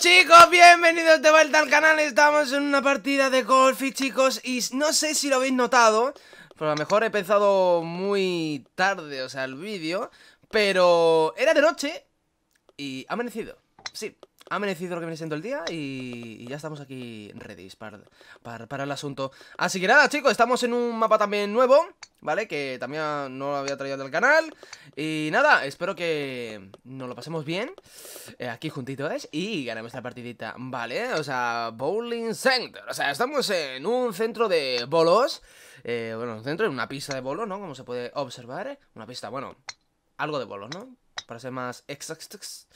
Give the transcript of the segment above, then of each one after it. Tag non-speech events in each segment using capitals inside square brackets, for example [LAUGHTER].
chicos, bienvenidos de vuelta al canal Estamos en una partida de golf y chicos Y no sé si lo habéis notado Pero lo mejor he pensado muy tarde, o sea, el vídeo Pero era de noche Y ha amanecido, sí ha merecido lo que viene siendo el día y, ya estamos aquí ready para, para, el asunto. Así que nada, chicos, estamos en un mapa también nuevo, ¿vale? Que también no lo había traído del canal. Y nada, espero que nos lo pasemos bien eh, aquí juntitos y ganemos esta partidita, ¿vale? O sea, Bowling Center. O sea, estamos en un centro de bolos. Eh, bueno, centro en una pista de bolos, ¿no? Como se puede observar. Una pista, bueno, algo de bolos, ¿no? Para ser más exactos.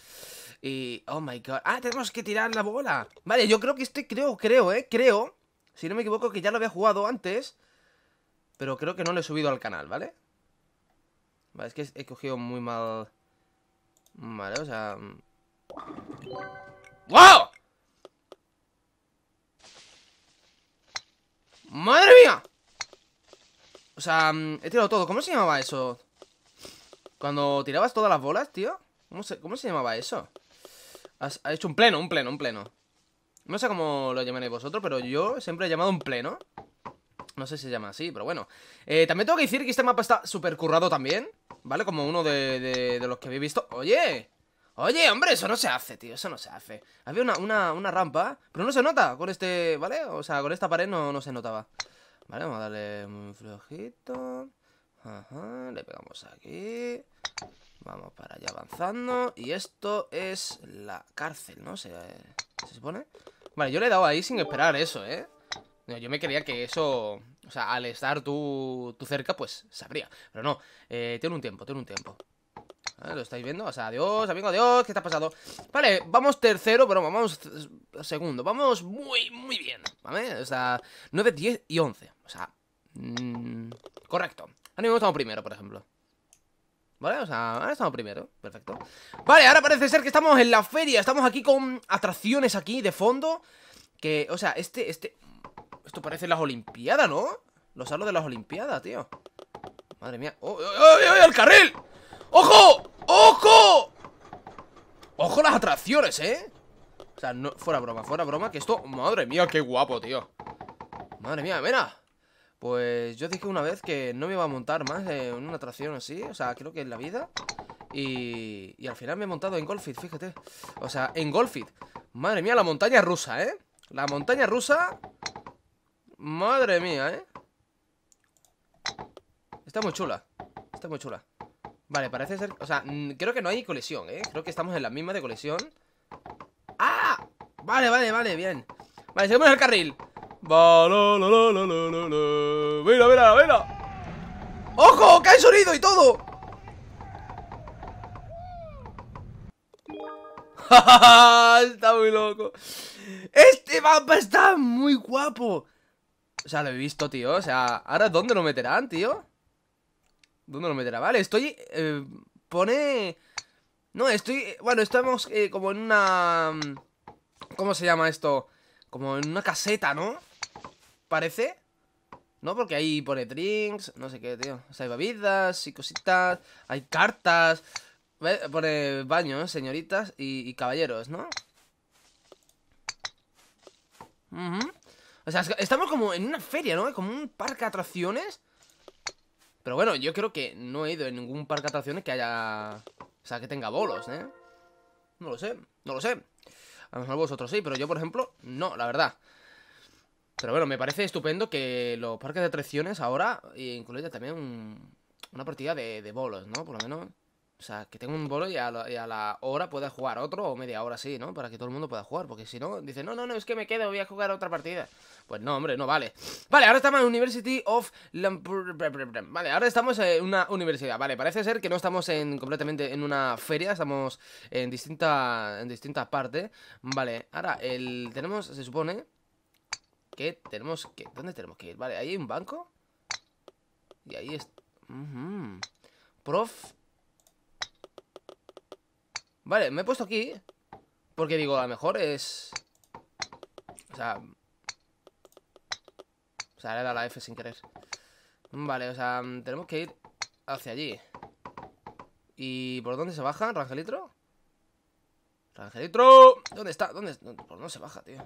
Y... Oh my god. ¡Ah, tenemos que tirar la bola! Vale, yo creo que este... Creo, creo, ¿eh? Creo. Si no me equivoco, que ya lo había jugado antes. Pero creo que no lo he subido al canal, ¿vale? Vale, es que he cogido muy mal... Vale, o sea... ¡Wow! Mm. ¡Madre mía! O sea, mm, he tirado todo. ¿Cómo se llamaba eso? Cuando tirabas todas las bolas, tío. ¿Cómo se, cómo se llamaba eso? Ha hecho un pleno, un pleno, un pleno. No sé cómo lo llamaréis vosotros, pero yo siempre he llamado un pleno. No sé si se llama así, pero bueno. Eh, también tengo que decir que este mapa está súper currado también, ¿vale? Como uno de, los que habéis visto. ¡Oye! ¡Oye, hombre! Eso no se hace, tío, eso no se hace. Había una, rampa, pero no se nota con este, ¿vale? O sea, con esta pared no, no se notaba. Vale, vamos a darle un flojito... Ajá, le pegamos aquí. Vamos para allá avanzando. Y esto es la cárcel, ¿no? ¿Se, ¿Se, supone? Vale, yo le he dado ahí sin esperar eso, ¿eh? yo me creía que eso... O sea, al estar tú, cerca, pues sabría. Pero no, eh, tiene un tiempo, tiene un tiempo. Ah, ¿Lo estáis viendo? O sea, adiós, amigo, adiós, ¿qué está pasado? Vale, vamos tercero, pero vamos segundo. Vamos muy, muy bien, ¿vale? O sea, 9, 10 y 11. O sea, mm, correcto. Ahora estamos primero, por ejemplo ¿Vale? O sea, ahora estamos primero, perfecto Vale, ahora parece ser que estamos en la feria Estamos aquí con atracciones aquí de fondo Que, o sea, este, este Esto parece las olimpiadas, ¿no? Los salos de las olimpiadas, tío Madre mía ¡Oh, oh, oh, oh carril! ¡Ojo! ¡Ojo! ¡Ojo las atracciones, eh! O sea, no, fuera broma, fuera broma Que esto, madre mía, qué guapo, tío Madre mía, mira pues yo dije una vez que no me iba a montar más en una atracción así, o sea, creo que en la vida. Y, y al final me he montado en Golfit, fíjate. O sea, en Golfit. Madre mía, la montaña rusa, ¿eh? La montaña rusa... Madre mía, ¿eh? Está muy chula. Está muy chula. Vale, parece ser... O sea, creo que no hay colisión, ¿eh? Creo que estamos en la misma de colisión. ¡Ah! Vale, vale, vale, bien. Vale, seguimos en el carril. Va, Mira, mira, mira. ¡Ojo! que hay sonido y todo! ¡Ja, [LAUGHS] está muy loco. Este mapa está muy guapo. O sea, lo he visto, tío. O sea, ahora ¿dónde lo meterán, tío? ¿Dónde lo meterá? Vale, estoy... Eh, pone... No, estoy... Bueno, estamos eh, como en una... ¿Cómo se llama esto? Como en una caseta, ¿no? parece. ¿No? Porque ahí pone drinks, no sé qué, tío. O sea, hay bebidas y cositas, hay cartas. Pone baños, señoritas y, caballeros, ¿no? O sea, estamos como en una feria, ¿no? Como un parque de atracciones. Pero bueno, yo creo que no he ido en ningún parque de atracciones que haya... O sea, que tenga bolos, ¿eh? No lo sé, no lo sé. A lo mejor vosotros sí, pero yo, por ejemplo, no, la verdad. Pero bueno, me parece estupendo que los parques de atracciones ahora incluya también una partida de, bolos, ¿no? Por lo menos. O sea, que tenga un bolo y a, la, hora pueda jugar otro o media hora sí, ¿no? Para que todo el mundo pueda jugar. Porque si no, dice, no, no, no, es que me quedo, voy a jugar otra partida. Pues no, hombre, no vale. Vale, ahora estamos en University of Lampur... Vale, ahora estamos en una universidad. Vale, parece ser que no estamos en completamente en una feria, estamos en distinta, en distinta parte. Vale, ahora el tenemos, se supone que tenemos que...? ¿Dónde tenemos que ir? Vale, ahí hay un banco. Y ahí es... Prof. Vale, me he puesto aquí. Porque digo, a lo mejor es... O sea... O sea, le he dado la F sin querer. Vale, o sea, tenemos que ir hacia allí. ¿Y por dónde se baja, Rangelitro? ¡Rangelitro! ¿Dónde está? ¿Dónde, ¿Por dónde se baja, tío?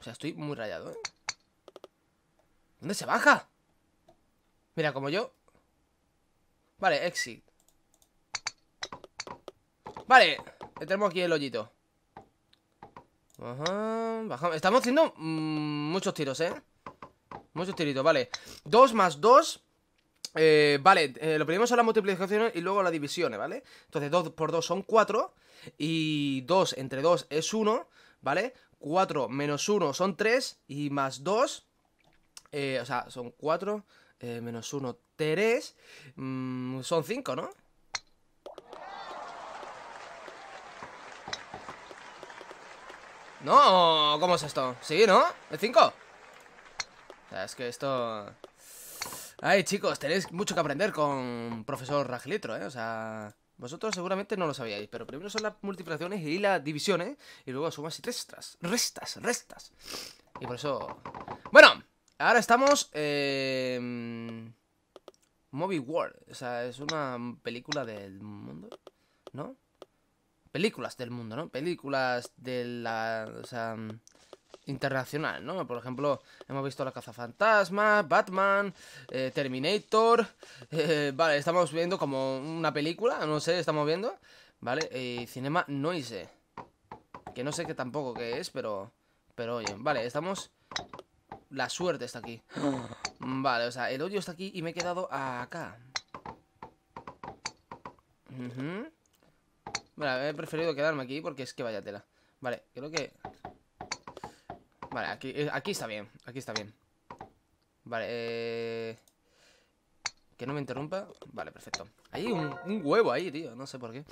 O sea, estoy muy rayado, ¿eh? ¿Dónde se baja? Mira, como yo... Vale, exit. Vale, tenemos aquí el hoyito. Ajá, bajamos. Estamos haciendo mm, muchos tiros, ¿eh? Muchos tiritos, vale. Dos más dos... Eh, vale, eh, lo primero son las multiplicaciones y luego las divisiones, ¿vale? Entonces 2 por 2 son 4 y 2 entre 2 es 1, ¿vale? 4 menos 1 son 3 y más 2, eh, o sea, son 4 eh, menos 1, 3, mm, son 5, ¿no? No, ¿cómo es esto? Sí, ¿no? ¿El 5? O sea, es que esto... Ay, chicos, tenéis mucho que aprender con profesor rajilitro ¿eh? O sea... Vosotros seguramente no lo sabíais, pero primero son las multiplicaciones y las divisiones, y luego sumas y restas, restas, restas. Y por eso... Bueno, ahora estamos... Movie World, o sea, es una película del mundo, ¿no? Películas del mundo, ¿no? Películas de la... O sea internacional, ¿no? Por ejemplo, hemos visto La caza fantasma Batman, eh, Terminator. [LAUGHS] Eh, vale, estamos viendo como una película, no sé, estamos viendo. Vale, eh, Cinema Noise. Que no sé qué tampoco qué es, pero. Pero oye, vale, estamos. La suerte está aquí. [GASPS] Vale, o sea, el odio está aquí y me he quedado acá. Vale, he preferido quedarme aquí porque es que vaya tela. Vale, creo que Vale, aquí, eh, aquí está bien, aquí está bien Vale, eh... Que no me interrumpa Vale, perfecto Hay un, huevo ahí, tío, no sé por qué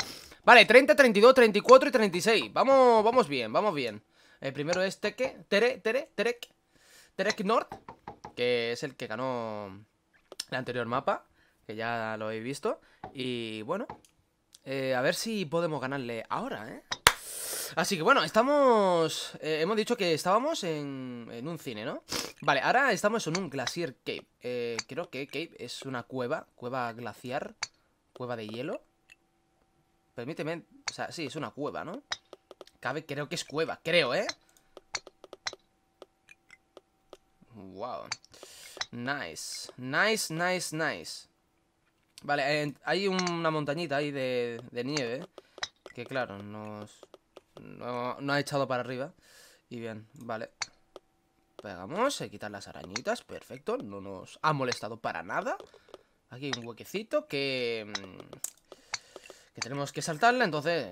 Vale, 30, 32, 34 y 36 Vamos, vamos bien, vamos bien El primero es Teke, Tere, Tere, Terek Terek nord Que es el que ganó el anterior mapa Que ya lo he visto Y bueno eh, A ver si podemos ganarle ahora, ¿eh? Así que bueno, estamos... Eh, hemos dicho que estábamos en, en, un cine, ¿no? Vale, ahora estamos en un glacier cave. Eh, creo que cave es una cueva, cueva glaciar, cueva de hielo. Permíteme... O sea, sí, es una cueva, ¿no? Cabe, creo que es cueva, creo, ¿eh? Wow. Nice. Nice, nice, nice. Vale, hay una montañita ahí de nieve. Que claro, nos, no, no ha echado para arriba. Y bien, vale. Pegamos, se quitar las arañitas, perfecto. No nos ha molestado para nada. Aquí hay un huequecito que... Mm, que tenemos que saltarle, entonces...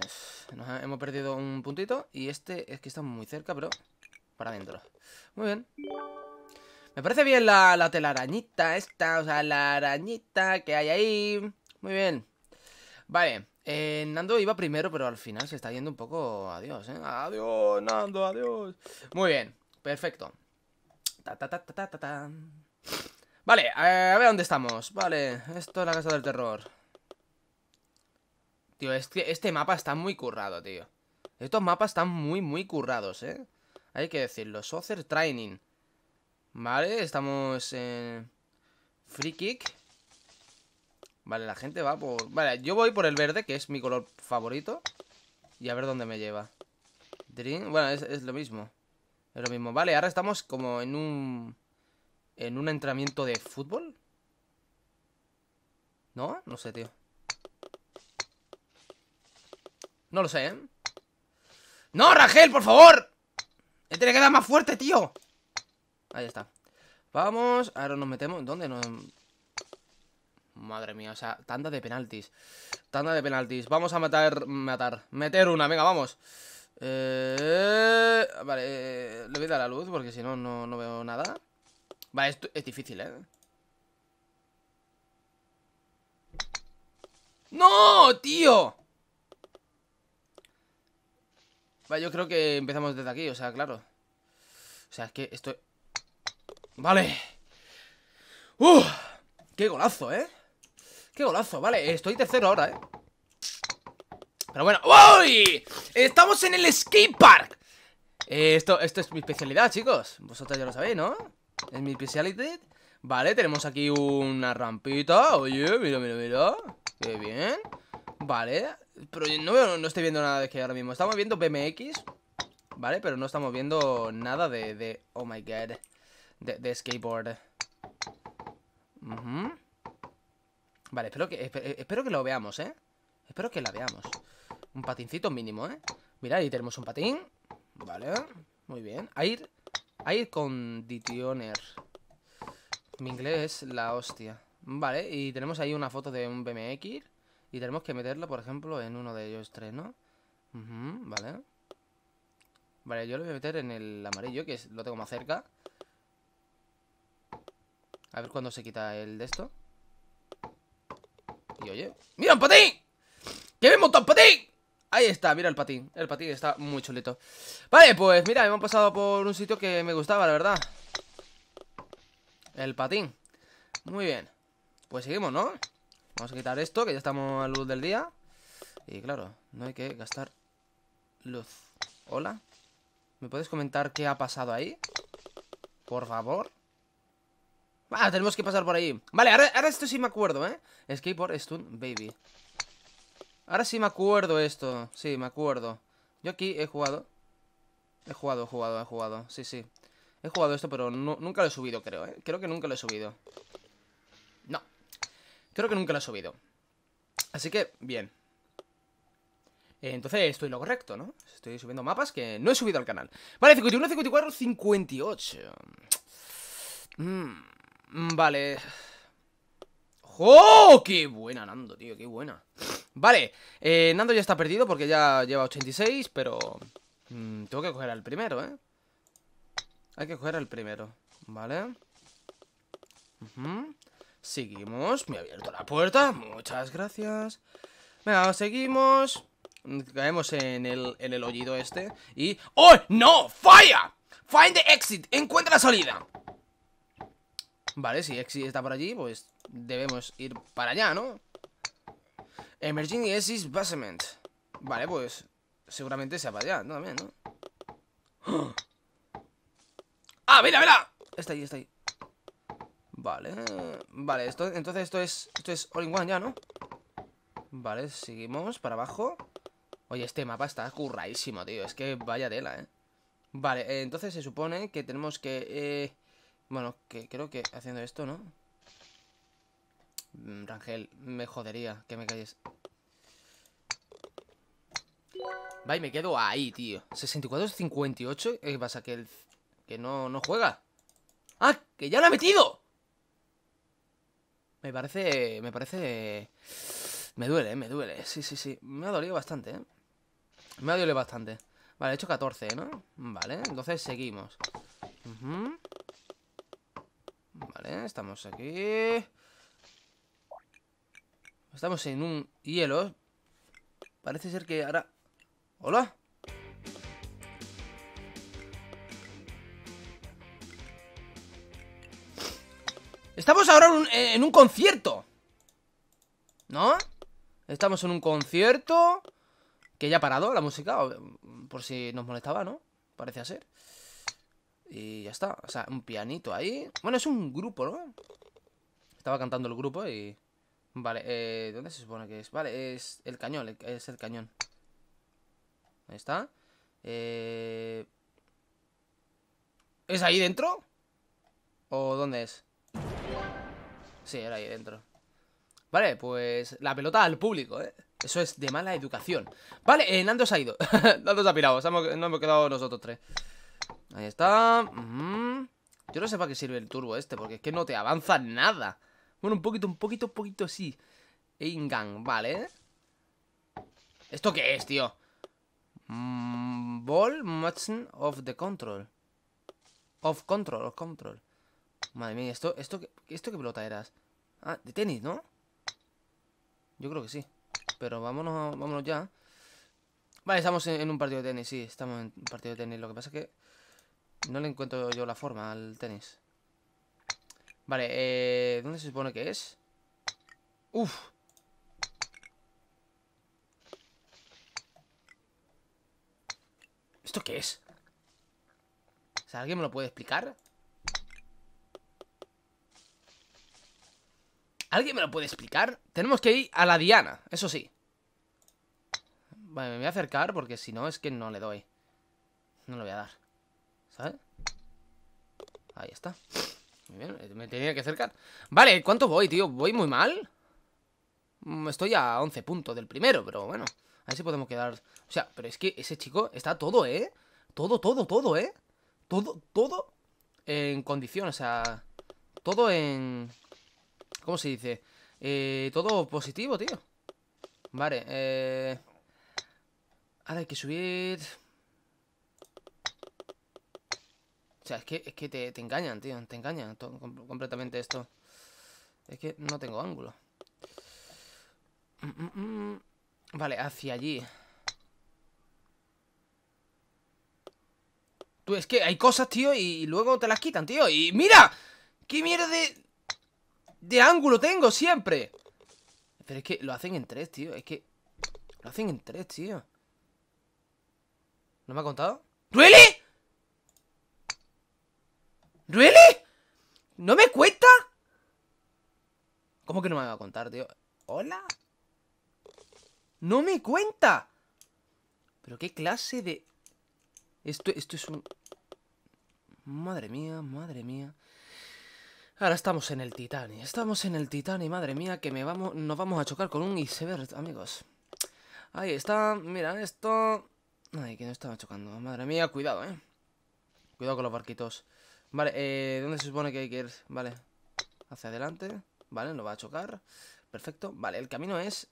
hemos perdido un puntito. Y este es que está muy cerca, pero... Para adentro. Muy bien. Me parece bien la, la, telarañita esta, o sea, la arañita que hay ahí. Muy bien. Vale, eh, Nando iba primero, pero al final se está yendo un poco. Adiós, ¿eh? Adiós, Nando, adiós. Muy bien, perfecto. Vale, a ver dónde estamos. Vale, esto es la casa del terror. Tío, que este mapa está muy currado, tío. Estos mapas están muy, muy currados, ¿eh? Hay que decirlo. Saucer Training. Vale, estamos en... Free Kick. Vale, la gente va por... Vale, yo voy por el verde, que es mi color favorito. Y a ver dónde me lleva. Dream... Bueno, es, lo mismo. Es lo mismo. Vale, ahora estamos como en un... En un entrenamiento de fútbol. ¿No? No sé, tío. No lo sé, ¿eh? ¡No, Rangel, por favor! ¡He tenido que dar más fuerte, tío! Ahí está. Vamos, ahora nos metemos... ¿Dónde nos...? Madre mía, o sea, tanda de penaltis. Tanda de penaltis. Vamos a matar, matar. Meter una, venga, vamos. Eh, vale, eh, le voy a dar la luz porque si no, no veo nada. Vale, esto es difícil, ¿eh? ¡No, tío! Vale, yo creo que empezamos desde aquí, o sea, claro. O sea, es que esto... Vale. ¡Uf! ¡Qué golazo, eh! ¡Qué golazo! Vale, estoy tercero ahora, ¿eh? Pero bueno, ¡uy! ¡Estamos en el skate park! Eh, esto, esto es mi especialidad, chicos Vosotros ya lo sabéis, ¿no? Es mi especialidad Vale, tenemos aquí una rampita Oye, mira, mira, mira Qué bien Vale, pero no, estoy viendo nada de que ahora mismo Estamos viendo BMX Vale, pero no estamos viendo nada de... oh my god De, skateboard uh Vale, espero que, eh, espero que lo veamos, ¿eh? Espero que la veamos. Un patincito mínimo, ¿eh? Mirad, ahí tenemos un patín. Vale, muy bien. Air ir, Mi inglés es la hostia. Vale, y tenemos ahí una foto de un BMX. Y tenemos que meterla, por ejemplo, en uno de ellos tres, ¿no? vale. Vale, yo lo voy a meter en el amarillo, que lo tengo más cerca. A ver cuándo se quita el de esto. ¡Mira un patín! ¡Que me montado un patín! Ahí está, mira el patín El patín está muy chulito Vale, pues mira, hemos pasado por un sitio que me gustaba, la verdad El patín Muy bien Pues seguimos, ¿no? Vamos a quitar esto, que ya estamos a luz del día Y claro, no hay que gastar luz Hola ¿Me puedes comentar qué ha pasado ahí? Por favor Ah, tenemos que pasar por ahí Vale, ahora, esto sí me acuerdo, ¿eh? Skateboard Stun Baby Ahora sí me acuerdo esto Sí, me acuerdo Yo aquí he jugado He jugado, he jugado, he jugado Sí, sí He jugado esto, pero nunca lo he subido, creo, ¿eh? Creo que nunca lo he subido No Creo que nunca lo he subido Así que, bien entonces estoy lo correcto, ¿no? Estoy subiendo mapas que no he subido al canal Vale, 51, 54, 58 Mmm Mm, vale. ¡Oh! ¡Qué buena, Nando, tío! ¡Qué buena! Vale, eh, Nando ya está perdido porque ya lleva 86, pero... Mm, tengo que coger al primero, ¿eh? Hay que coger al primero, ¿vale? Seguimos. Me ha abierto la puerta. Muchas gracias. Venga, seguimos. Caemos en el, en el este. Y... ¡Oh, no! ¡Fire! Find the exit. Encuentra la salida. Vale, si Exi está por allí, pues debemos ir para allá, ¿no? Emerging Exis Basement. Vale, pues seguramente sea para allá, ¿no? También, ¿no? [GASPS] ¡Ah, mira, mira! Está ahí, está ahí. Vale. Vale, esto, entonces esto es, esto es all in one ya, ¿no? Vale, seguimos para abajo. Oye, este mapa está curradísimo, tío. Es que vaya tela, ¿eh? Vale, eh, entonces se supone que tenemos que... Eh, bueno, que creo que haciendo esto, ¿no? Mm, Rangel, me jodería que me calles. Va, y me quedo ahí, tío. 64-58. ¿Qué pasa? ¿Que, el... que no, no juega? ¡Ah! ¡Que ya lo ha metido! Me parece... Me parece... Me duele, eh, me duele. Sí, sí, sí. Me ha dolido bastante, ¿eh? Me ha dolido bastante. Vale, he hecho 14, ¿no? Vale, entonces seguimos. Vale, estamos aquí. Estamos en un hielo. Parece ser que ahora... ¿Hola? Estamos ahora en un concierto. ¿No? Estamos en un concierto. Que ya ha parado la música. Por si nos molestaba, ¿no? Parece ser. Y ya está, o sea, un pianito ahí Bueno, es un grupo, ¿no? Estaba cantando el grupo y... Vale, eh, ¿dónde se supone que es? Vale, es el cañón, es el cañón Ahí está eh... ¿Es ahí dentro? ¿O dónde es? Sí, era ahí dentro Vale, pues la pelota al público, ¿eh? Eso es de mala educación Vale, eh, Nando se ha ido [LAUGHS] Nando se ha pirado, nos hemos quedado nosotros tres Ahí está. Yo no sé para qué sirve el turbo este, porque es que no te avanza nada. Bueno, un poquito, un poquito, un poquito así. Ingang, vale. ¿Esto qué es, tío? Mm, ball matching of the control. Of control, of control. Madre mía, ¿esto, esto, esto, qué pelota eras? Ah, de tenis, ¿no? Yo creo que sí. Pero vámonos, vámonos ya. Vale, estamos en un partido de tenis, sí, estamos en un partido de tenis. Lo que pasa es que... No le encuentro yo la forma al tenis. Vale, eh, ¿dónde se supone que es? ¡Uf! ¿Esto qué es? O sea, ¿alguien me lo puede explicar? ¿Alguien me lo puede explicar? Tenemos que ir a la diana, eso sí. Vale, me voy a acercar porque si no es que no le doy. No lo voy a dar. Ahí está. Muy bien, eh, me tenía que acercar. Vale, ¿cuánto voy, tío? ¿Voy muy mal? Mm, estoy a 11 puntos del primero, pero bueno. A ver podemos quedar... O sea, pero es que ese chico está todo, ¿eh? Todo, todo, todo, ¿eh? Todo, todo en condición, o sea... Todo en... ¿Cómo se dice? Eh, todo positivo, tío. Vale, eh... Ahora hay que subir... O sea, es que, es que te, engañan, tío. Te engañan completamente esto. Es que no tengo ángulo. Mm, mm, mm. Vale, hacia allí. Tú, es que hay cosas, tío, y luego te las quitan, tío. Y mira, qué mierda de, ángulo tengo siempre. Pero es que lo hacen en tres, tío. Es que lo hacen en tres, tío. ¿No me ha contado? ¿Really? ¿Really? ¿No me cuenta? ¿Cómo que no me va a contar, tío? ¿Hola? ¡No me cuenta! ¿Pero qué clase de...? Esto, esto es un... Madre mía, madre mía. Ahora estamos en el Titanic. Estamos en el Titanic, madre mía, que me vamos, nos vamos a chocar con un iceberg, amigos. Ahí está, mira, esto... Ay, que no estaba chocando. Madre mía, cuidado, eh. Cuidado con los barquitos. Vale, eh, ¿dónde se supone que hay que ir? Vale, hacia adelante. Vale, no va a chocar. Perfecto. Vale, el camino es...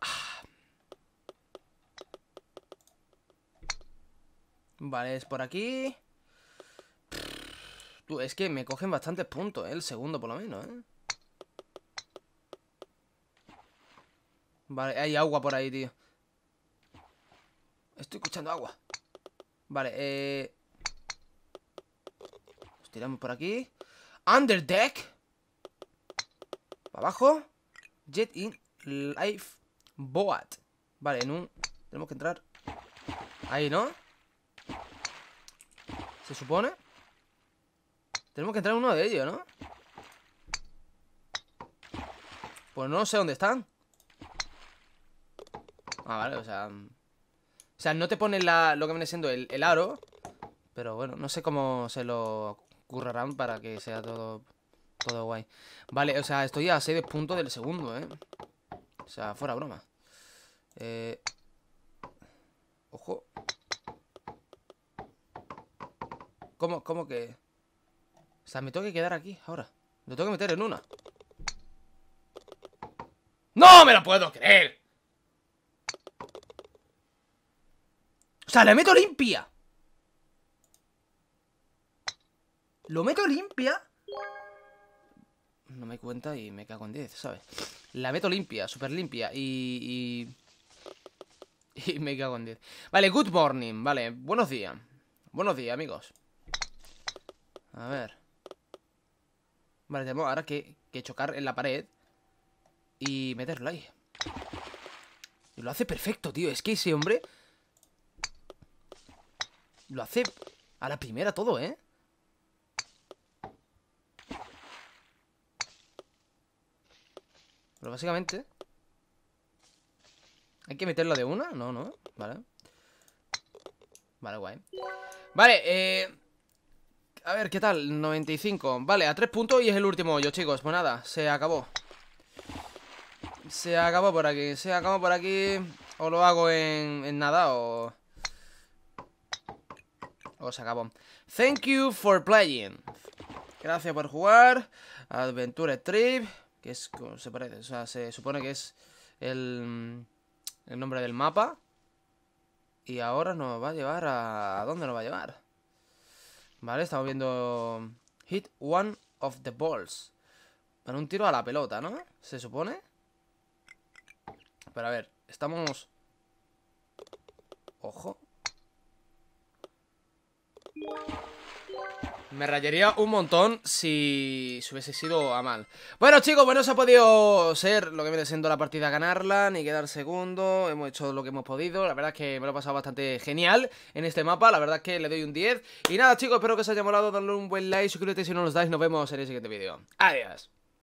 Ah. Vale, es por aquí. es que me cogen bastantes puntos, ¿eh? El segundo por lo menos, ¿eh? Vale, hay agua por ahí, tío. Estoy escuchando agua. Vale, eh... Tiramos por aquí. Underdeck. Para abajo. Jet in Life Boat. Vale, en un... Tenemos que entrar Ahí, ¿no? Se supone Tenemos que entrar en uno de ellos, ¿no? Pues no sé dónde están Ah, vale, o sea O sea, no te ponen la, lo que viene siendo el, el aro Pero bueno, no sé cómo se lo currarán para que sea todo, todo guay. Vale, o sea, estoy a 6 puntos del segundo, ¿eh? O sea, fuera broma. Eh... Ojo. ¿Cómo, ¿Cómo que...? O sea, me tengo que quedar aquí ahora. Me tengo que meter en una. ¡No me lo puedo creer! O sea, le meto limpia. Lo meto limpia. No me cuenta y me cago en 10, ¿sabes? La meto limpia, súper limpia y, y... [LAUGHS] me cago en 10. Vale, good morning, vale. Buenos días. Buenos días, amigos. A ver. Vale, tenemos ahora que, que chocar en la pared y meterlo ahí. Y lo hace perfecto, tío. Es que ese hombre... Lo hace a la primera todo, ¿eh? Pero básicamente... ¿Hay que meterla de una? No, no. Vale. Vale, guay. Vale, eh... A ver, ¿qué tal? 95. Vale, a 3 puntos y es el último hoyo, chicos. Pues nada, se acabó. Se acabó por aquí. Se acabó por aquí. O lo hago en, en nada o... O se acabó. Thank you for playing. Gracias por jugar. Adventure Trip. Que es, se parece, o sea, se supone que es el, el nombre del mapa. Y ahora nos va a llevar a... ¿A dónde nos va a llevar? Vale, estamos viendo... Hit one of the balls. Para un tiro a la pelota, ¿no? Se supone. Pero a ver, estamos... Ojo. Me rayaría un montón si hubiese sido a mal. Bueno, chicos, bueno, pues se ha podido ser lo que viene siendo la partida ganarla, ni quedar segundo. Hemos hecho lo que hemos podido. La verdad es que me lo he pasado bastante genial en este mapa. La verdad es que le doy un 10. Y nada, chicos, espero que os haya molado. Darle un buen like, suscríbete si no lo dais. Nos vemos en el siguiente vídeo. Adiós.